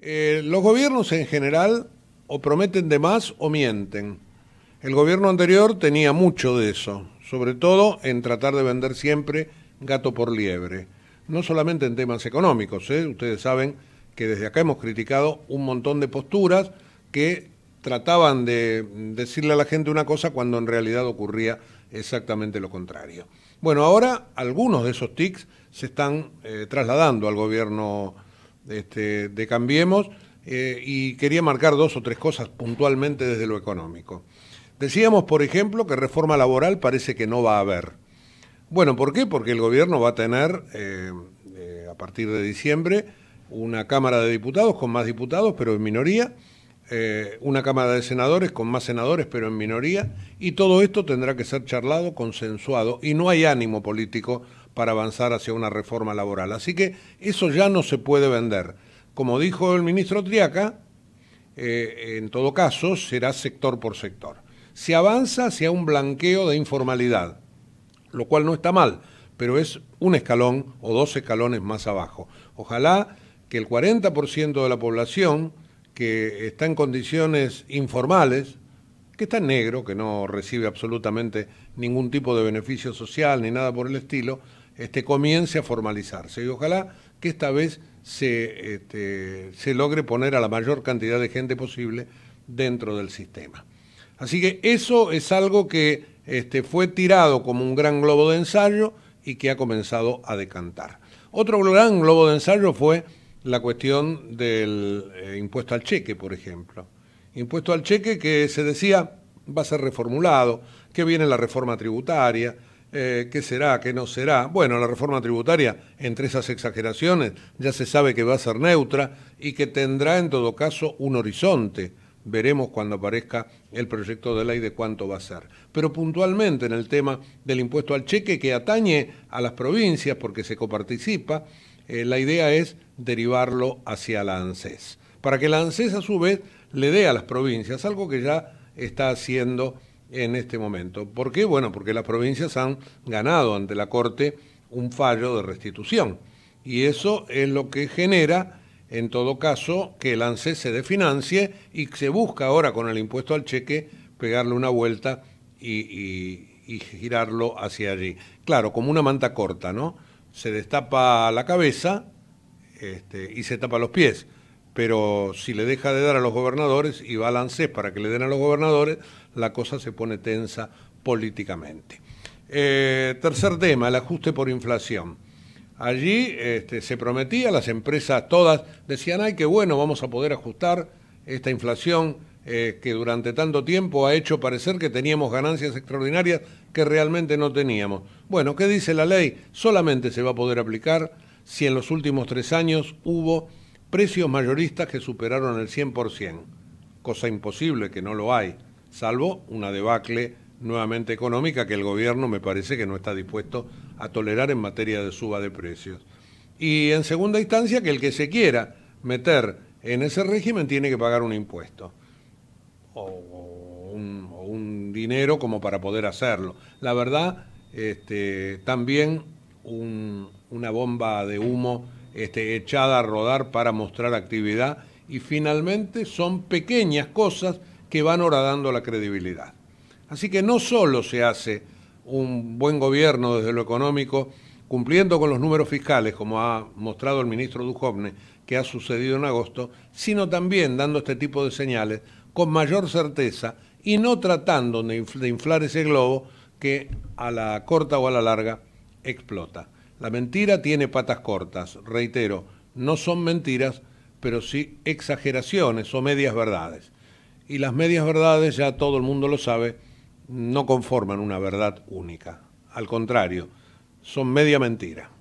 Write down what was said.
Eh, los gobiernos en general o prometen de más o mienten. El gobierno anterior tenía mucho de eso, sobre todo en tratar de vender siempre gato por liebre. No solamente en temas económicos, ¿eh? ustedes saben que desde acá hemos criticado un montón de posturas que trataban de decirle a la gente una cosa cuando en realidad ocurría exactamente lo contrario. Bueno, ahora algunos de esos tics se están eh, trasladando al gobierno este, de Cambiemos eh, y quería marcar dos o tres cosas puntualmente desde lo económico. Decíamos, por ejemplo, que reforma laboral parece que no va a haber. Bueno, ¿por qué? Porque el gobierno va a tener, eh, eh, a partir de diciembre, una Cámara de Diputados con más diputados, pero en minoría, una Cámara de Senadores con más senadores, pero en minoría, y todo esto tendrá que ser charlado, consensuado, y no hay ánimo político para avanzar hacia una reforma laboral. Así que eso ya no se puede vender. Como dijo el ministro Triaca, eh, en todo caso será sector por sector. Se avanza hacia un blanqueo de informalidad, lo cual no está mal, pero es un escalón o dos escalones más abajo. Ojalá que el 40% de la población que está en condiciones informales, que está en negro, que no recibe absolutamente ningún tipo de beneficio social ni nada por el estilo, este, comience a formalizarse. Y ojalá que esta vez este, se, logre poner a la mayor cantidad de gente posible dentro del sistema. Así que eso es algo que este, fue tirado como un gran globo de ensayo y que ha comenzado a decantar. Otro gran globo de ensayo fue la cuestión del eh, impuesto al cheque, por ejemplo. Impuesto al cheque que se decía va a ser reformulado, que viene la reforma tributaria, eh, ¿Qué será? ¿Qué no será? Bueno, la reforma tributaria, entre esas exageraciones, ya se sabe que va a ser neutra y que tendrá en todo caso un horizonte. Veremos cuando aparezca el proyecto de ley de cuánto va a ser. Pero puntualmente en el tema del impuesto al cheque que atañe a las provincias porque se coparticipa, eh, la idea es derivarlo hacia la ANSES. Para que la ANSES a su vez le dé a las provincias algo que ya está haciendo en este momento. ¿Por qué? Bueno, porque las provincias han ganado ante la Corte un fallo de restitución. Y eso es lo que genera, en todo caso, que el ANSES se desfinancie y se busca ahora con el impuesto al cheque pegarle una vuelta y, girarlo hacia allí. Claro, como una manta corta, ¿no? Se destapa la cabeza este, y se tapa los pies pero si le deja de dar a los gobernadores y balances para que le den a los gobernadores, la cosa se pone tensa políticamente. Eh, tercer tema, el ajuste por inflación. Allí este, se prometía, las empresas todas decían, ay, qué bueno, vamos a poder ajustar esta inflación eh, que durante tanto tiempo ha hecho parecer que teníamos ganancias extraordinarias que realmente no teníamos. Bueno, ¿qué dice la ley? Solamente se va a poder aplicar si en los últimos tres años hubo precios mayoristas que superaron el 100%, cosa imposible que no lo hay, salvo una debacle nuevamente económica que el gobierno me parece que no está dispuesto a tolerar en materia de suba de precios. Y en segunda instancia, que el que se quiera meter en ese régimen tiene que pagar un impuesto o un, dinero como para poder hacerlo. La verdad, este, también una bomba de humo este, echada a rodar para mostrar actividad y finalmente son pequeñas cosas que van horadando la credibilidad. Así que no solo se hace un buen gobierno desde lo económico, cumpliendo con los números fiscales, como ha mostrado el ministro Dujovne, que ha sucedido en agosto, sino también dando este tipo de señales con mayor certeza y no tratando de inflar ese globo que a la corta o a la larga explota. La mentira tiene patas cortas, reitero, no son mentiras, pero sí exageraciones o medias verdades. Y las medias verdades, ya todo el mundo lo sabe, no conforman una verdad única. Al contrario, son media mentira.